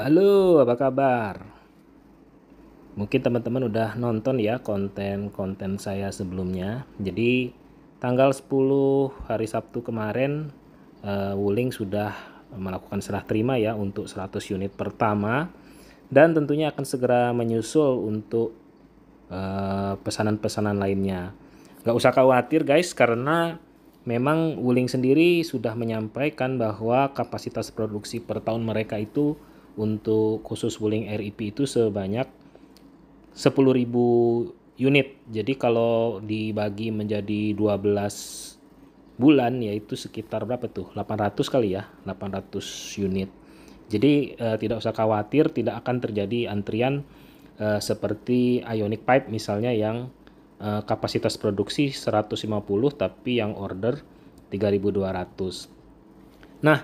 Halo, apa kabar? Mungkin teman-teman udah nonton ya konten-konten saya sebelumnya. Jadi tanggal 10 hari Sabtu kemarin uh, Wuling sudah melakukan serah terima ya untuk 100 unit pertama dan tentunya akan segera menyusul untuk eh, pesanan-pesanan uh, lainnya. Gak usah khawatir guys karena memang Wuling sendiri sudah menyampaikan bahwa kapasitas produksi per tahun mereka itu untuk khusus Wuling RIP itu sebanyak 10.000 unit. Jadi kalau dibagi menjadi 12 bulan yaitu sekitar berapa tuh? 800 kali ya, 800 unit. Jadi eh, tidak usah khawatir tidak akan terjadi antrian eh, seperti Ionic Pipe misalnya yang eh, kapasitas produksi 150 tapi yang order 3200. Nah,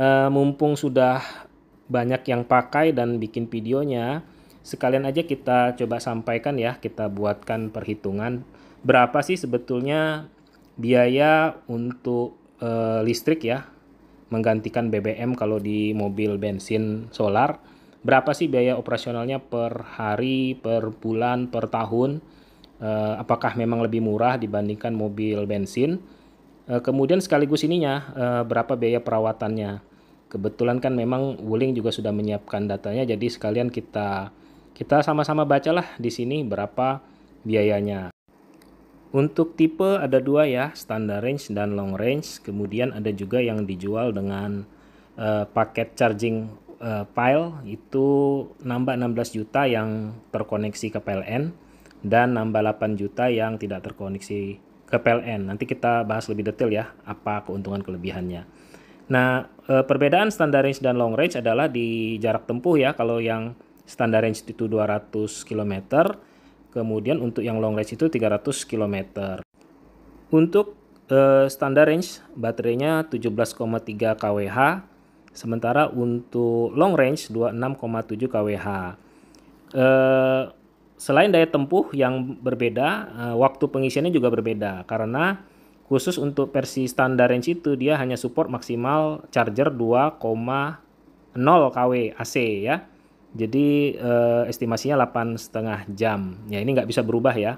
eh, mumpung sudah banyak yang pakai dan bikin videonya. Sekalian aja kita coba sampaikan ya, kita buatkan perhitungan berapa sih sebetulnya biaya untuk e, listrik ya menggantikan BBM kalau di mobil bensin solar. Berapa sih biaya operasionalnya per hari, per bulan, per tahun? E, apakah memang lebih murah dibandingkan mobil bensin? E, kemudian sekaligus ininya e, berapa biaya perawatannya? kebetulan kan memang Wuling juga sudah menyiapkan datanya jadi sekalian kita kita sama-sama bacalah di sini berapa biayanya. Untuk tipe ada dua ya, standar range dan long range. Kemudian ada juga yang dijual dengan uh, paket charging uh, pile itu nambah 16 juta yang terkoneksi ke PLN dan nambah 8 juta yang tidak terkoneksi ke PLN. Nanti kita bahas lebih detail ya apa keuntungan kelebihannya. Nah, eh, perbedaan standar range dan long range adalah di jarak tempuh ya. Kalau yang standar range itu 200 km, kemudian untuk yang long range itu 300 km. Untuk eh, standar range baterainya 17,3 kWh, sementara untuk long range 26,7 kWh. Eh, selain daya tempuh yang berbeda, waktu pengisiannya juga berbeda karena khusus untuk versi standar range itu dia hanya support maksimal charger 2,0 kW AC ya. Jadi eh, estimasinya 8 setengah jam. Ya ini nggak bisa berubah ya.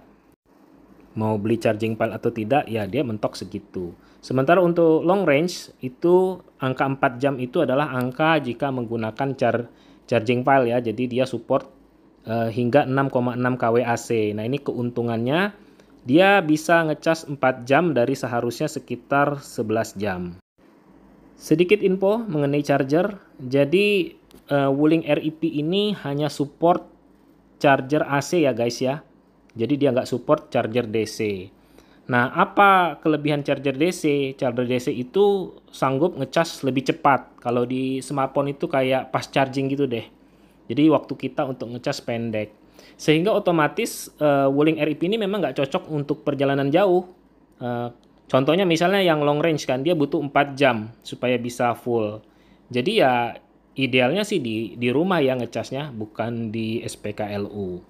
Mau beli charging pile atau tidak ya dia mentok segitu. Sementara untuk long range itu angka 4 jam itu adalah angka jika menggunakan char charging pile ya. Jadi dia support eh, hingga 6,6 kW AC. Nah ini keuntungannya dia bisa ngecas 4 jam dari seharusnya sekitar 11 jam. Sedikit info mengenai charger. Jadi uh, Wuling RIP e ini hanya support charger AC ya guys ya. Jadi dia nggak support charger DC. Nah apa kelebihan charger DC? Charger DC itu sanggup ngecas lebih cepat. Kalau di smartphone itu kayak pas charging gitu deh. Jadi waktu kita untuk ngecas pendek. Sehingga otomatis uh, Wuling RIP ini memang nggak cocok untuk perjalanan jauh. Uh, contohnya misalnya yang long range kan dia butuh 4 jam supaya bisa full. Jadi ya idealnya sih di di rumah ya ngecasnya bukan di SPKLU.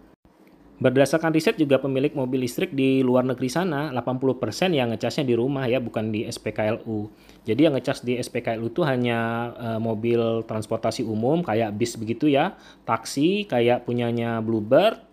Berdasarkan riset juga pemilik mobil listrik di luar negeri sana 80% yang ngecasnya di rumah ya bukan di SPKLU. Jadi yang ngecas di SPKLU itu hanya e, mobil transportasi umum kayak bis begitu ya, taksi kayak punyanya Bluebird.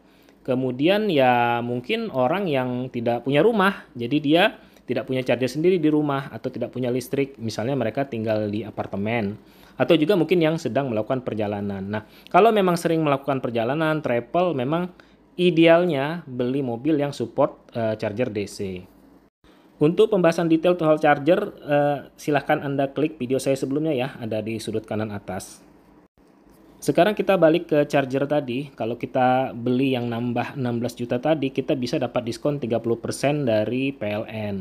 Kemudian ya mungkin orang yang tidak punya rumah, jadi dia tidak punya charger sendiri di rumah atau tidak punya listrik, misalnya mereka tinggal di apartemen atau juga mungkin yang sedang melakukan perjalanan. Nah, kalau memang sering melakukan perjalanan, travel memang idealnya beli mobil yang support uh, charger DC. Untuk pembahasan detail soal charger, uh, silahkan Anda klik video saya sebelumnya ya, ada di sudut kanan atas. Sekarang kita balik ke charger tadi, kalau kita beli yang nambah 16 juta tadi, kita bisa dapat diskon 30% dari PLN.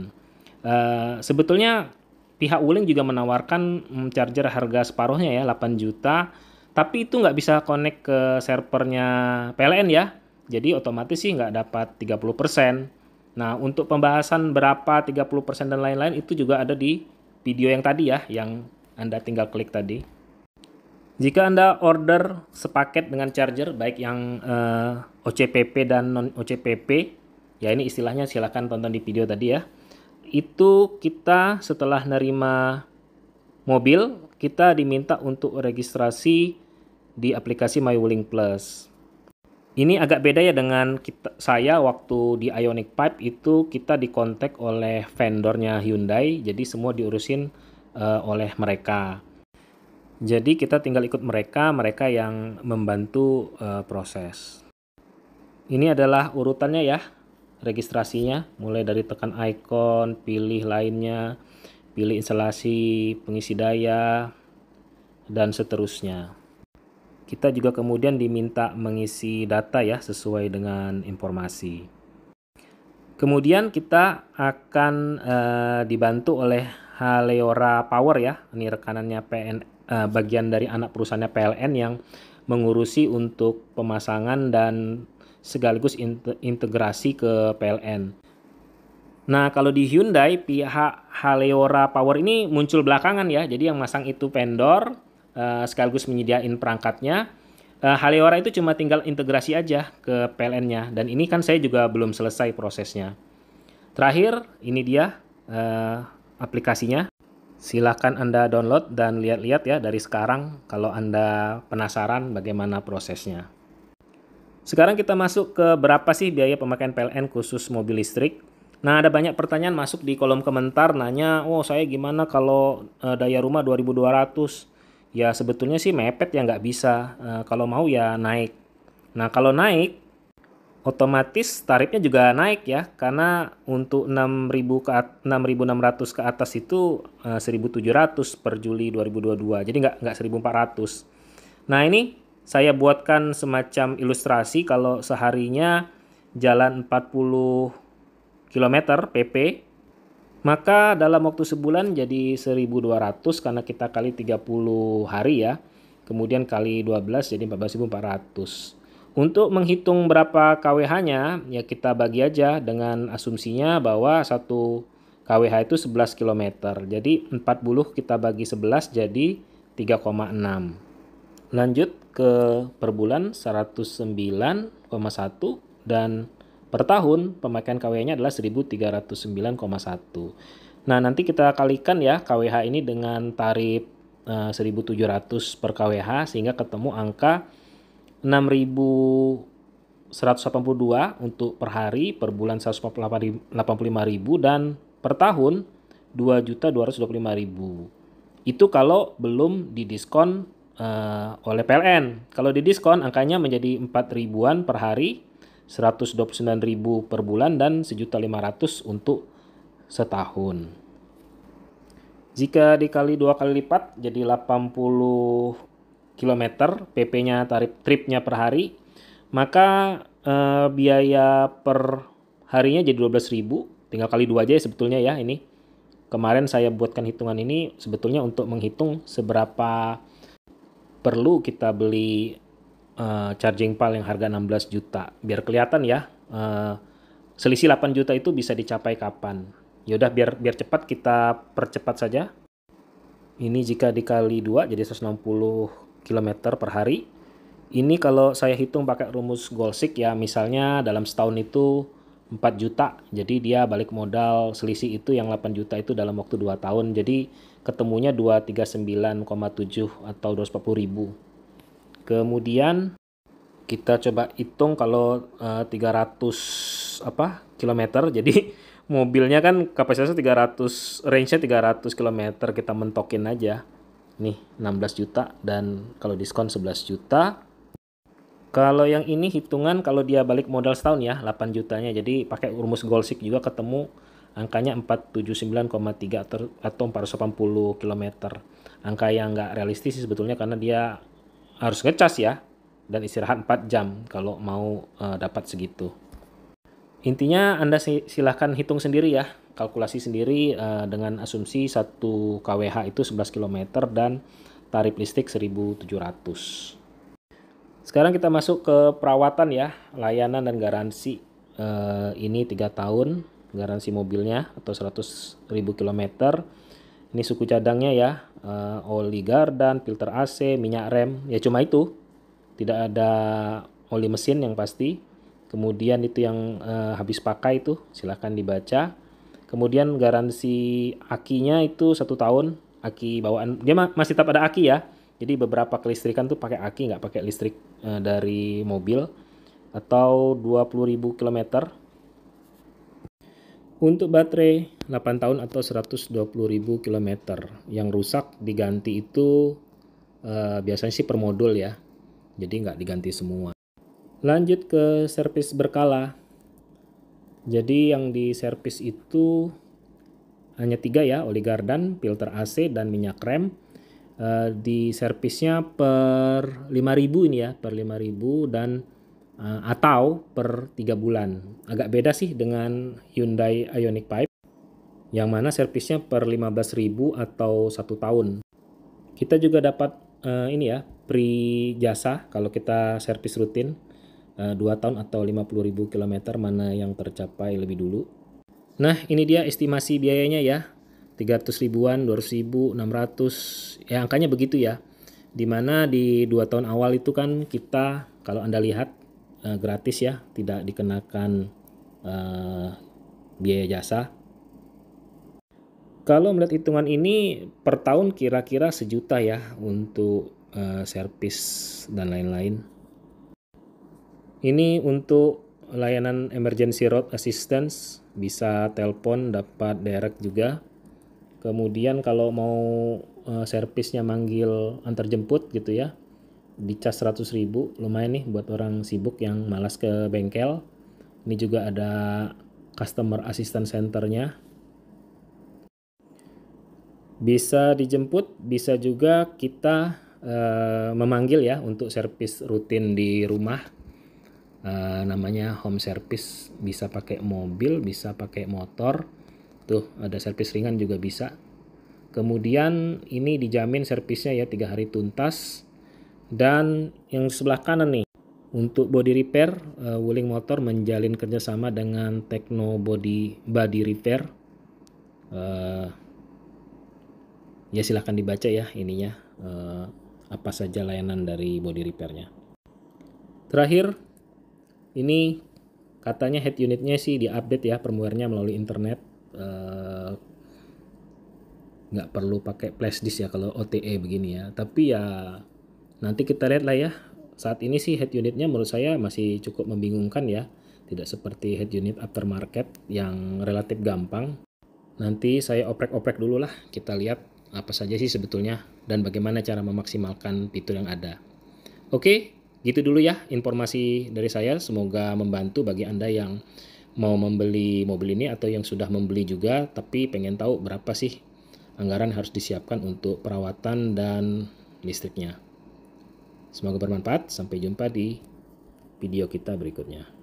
Uh, eh, sebetulnya pihak Wuling juga menawarkan mm, charger harga separuhnya ya, 8 juta, tapi itu nggak bisa connect ke servernya PLN ya, jadi otomatis sih nggak dapat 30%. Nah, untuk pembahasan berapa 30% dan lain-lain itu juga ada di video yang tadi ya, yang Anda tinggal klik tadi. Jika Anda order sepaket dengan charger, baik yang eh, OCPP dan non-OCPP, ya ini istilahnya silahkan tonton di video tadi ya. Itu kita setelah nerima mobil, kita diminta untuk registrasi di aplikasi MyWuling Plus ini agak beda ya dengan kita, saya waktu di Ionic Pipe itu kita dikontak oleh vendornya Hyundai, jadi semua diurusin uh, oleh mereka. Jadi kita tinggal ikut mereka, mereka yang membantu uh, proses. Ini adalah urutannya ya, registrasinya, mulai dari tekan icon, pilih lainnya, pilih instalasi, pengisi daya, dan seterusnya kita juga kemudian diminta mengisi data ya sesuai dengan informasi. Kemudian kita akan e, dibantu oleh Haleora Power ya, ini rekanannya PN e, eh, bagian dari anak perusahaannya PLN yang mengurusi untuk pemasangan dan sekaligus integrasi ke PLN. Nah, kalau di Hyundai pihak Haleora Power ini muncul belakangan ya. Jadi yang masang itu Pendor. Eh, sekaligus menyediain perangkatnya. Uh, Haliora itu cuma tinggal integrasi aja ke PLN-nya dan ini kan saya juga belum selesai prosesnya. Terakhir, ini dia uh, aplikasinya. Silahkan Anda download dan lihat-lihat ya dari sekarang kalau Anda penasaran bagaimana prosesnya. Sekarang kita masuk ke berapa sih biaya pemakaian PLN khusus mobil listrik. Nah, ada banyak pertanyaan masuk di kolom komentar nanya, "Oh, saya gimana kalau daya rumah 2200?" ya sebetulnya sih mepet ya nggak bisa. E, kalau mau ya naik. Nah kalau naik, otomatis tarifnya juga naik ya karena untuk 6.000 ke 6.600 ke atas itu e, eh, 1.700 per Juli 2022. Jadi nggak nggak 1.400. Nah ini saya buatkan semacam ilustrasi kalau seharinya jalan 40 km PP maka dalam waktu sebulan jadi 1200 karena kita kali 30 hari ya. Kemudian kali 12 jadi 14.400. Untuk menghitung berapa KWH-nya, ya kita bagi aja dengan asumsinya bahwa satu KWH itu 11 km. Jadi 40 kita bagi 11 jadi 3,6. Lanjut ke per bulan 109,1 dan Per tahun pemakaian KWH-nya adalah 1309,1. Nah, nanti kita kalikan ya KWH ini dengan tarif eh, uh, 1700 per KWH sehingga ketemu angka 6182 untuk per hari, per bulan 185.000 dan per tahun 2.225.000. Itu kalau belum didiskon uh, oleh PLN. Kalau didiskon angkanya menjadi 4 ribuan per hari 129.000 per bulan dan 1.500 untuk setahun. Jika dikali dua kali lipat jadi 80 km PP-nya tarif tripnya per hari, maka eh, biaya per harinya jadi 12.000, tinggal kali dua aja ya sebetulnya ya ini. Kemarin saya buatkan hitungan ini sebetulnya untuk menghitung seberapa perlu kita beli Eh, charging pal yang harga 16 juta. Biar kelihatan ya, uh, selisih 8 juta itu bisa dicapai kapan. Yaudah biar biar cepat kita percepat saja. Ini jika dikali 2 jadi 160 km per hari. Ini kalau saya hitung pakai rumus Golsik ya, misalnya dalam setahun itu 4 juta, jadi dia balik modal selisih itu yang 8 juta itu dalam waktu 2 tahun. Jadi ketemunya 239,7 atau 240 ribu. Kemudian kita coba hitung kalau uh, eh, 300 apa kilometer jadi mobilnya kan kapasitasnya 300 range-nya 300 kilometer kita mentokin aja nih 16 juta dan kalau diskon 11 juta kalau yang ini hitungan kalau dia balik modal setahun ya 8 jutanya jadi pakai rumus Golsik juga ketemu angkanya 479,3 atau, 480 km angka yang nggak realistis sebetulnya karena dia harus ngecas ya dan istirahat 4 jam kalau mau uh, dapat segitu. Intinya Anda silahkan hitung sendiri ya, kalkulasi sendiri uh, dengan asumsi 1 kWh itu 11 km dan tarif listrik 1700. Sekarang kita masuk ke perawatan ya, layanan dan garansi. Uh, ini 3 tahun garansi mobilnya atau 100.000 km. Ini suku cadangnya ya, uh, oli gardan, filter AC, minyak rem, ya cuma itu. Tidak ada oli mesin yang pasti. Kemudian itu yang uh, habis pakai itu silahkan dibaca. Kemudian garansi akinya itu satu tahun. Aki bawaan dia ma masih tetap ada aki ya. Jadi beberapa kelistrikan tuh pakai aki nggak pakai listrik uh, dari mobil atau 20.000 km untuk baterai 8 tahun atau 120.000 km. Yang rusak diganti itu eh, biasanya sih per modul ya. Jadi nggak diganti semua. Lanjut ke servis berkala. Jadi yang di servis itu hanya tiga ya, oli gardan, filter AC, dan minyak rem. Eh, di servisnya per 5000 ini ya, per 5000 dan Eh, atau per 3 bulan. Agak beda sih dengan Hyundai Ioniq 5 yang mana servisnya per 15.000 atau satu tahun. Kita juga dapat uh, ini ya, pre jasa kalau kita servis rutin uh, eh, 2 tahun atau 50.000 km mana yang tercapai lebih dulu. Nah, ini dia estimasi biayanya ya. 300 ribuan, 200 ribu, 600, ya angkanya begitu ya. Dimana di dua tahun awal itu kan kita, kalau Anda lihat, uh, gratis ya, tidak dikenakan uh, biaya jasa. Kalau melihat hitungan ini per tahun kira-kira sejuta ya untuk uh, servis dan lain-lain. Ini untuk layanan emergency road assistance bisa telepon dapat direct juga kemudian kalau mau servisnya manggil antar jemput gitu ya dicas 100 ribu lumayan nih buat orang sibuk yang malas ke bengkel ini juga ada customer assistant centernya bisa dijemput bisa juga kita uh, memanggil ya untuk servis rutin di rumah uh, namanya home service bisa pakai mobil bisa pakai motor tuh ada servis ringan juga bisa kemudian ini dijamin servisnya ya tiga hari tuntas dan yang sebelah kanan nih, untuk body repair, uh, Wuling Motor menjalin kerjasama dengan Tekno Body Body Repair. Uh, ya silahkan dibaca ya ininya uh, apa saja layanan dari body repairnya. Terakhir, ini katanya head unitnya sih diupdate ya permuernya melalui internet. Uh, nggak perlu pakai flash disk ya kalau OTE begini ya. Tapi ya Nanti kita lihat lah ya. Saat ini sih head unitnya menurut saya masih cukup membingungkan ya. Tidak seperti head unit aftermarket yang relatif gampang. Nanti saya oprek-oprek dulu lah. Kita lihat apa saja sih sebetulnya dan bagaimana cara memaksimalkan fitur yang ada. Oke, gitu dulu ya informasi dari saya. Semoga membantu bagi Anda yang mau membeli mobil ini atau yang sudah membeli juga tapi pengen tahu berapa sih anggaran harus disiapkan untuk perawatan dan listriknya. Semoga bermanfaat. Sampai jumpa di video kita berikutnya.